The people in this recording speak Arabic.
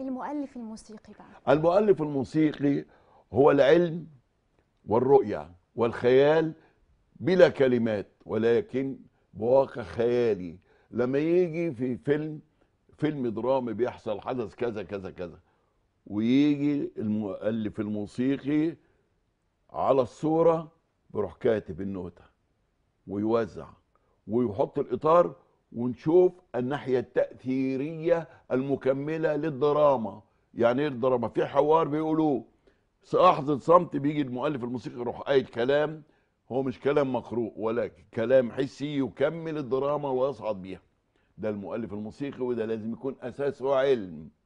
المؤلف الموسيقي بقى المؤلف الموسيقي هو العلم والرؤية والخيال بلا كلمات ولكن بواقع خيالي لما يجي في فيلم فيلم درامي بيحصل حدث كذا كذا كذا ويجي المؤلف الموسيقي على الصورة بيروح كاتب النوتة ويوزع ويحط الإطار ونشوف الناحية التأثيرية المكملة للدراما يعني ايه الدراما في حوار بيقولوه لحظة صمت بيجي المؤلف الموسيقي يروح قايل كلام هو مش كلام مقروء ولا كلام حسي يكمل الدراما ويصعد بيها ده المؤلف الموسيقي وده لازم يكون أساسه علم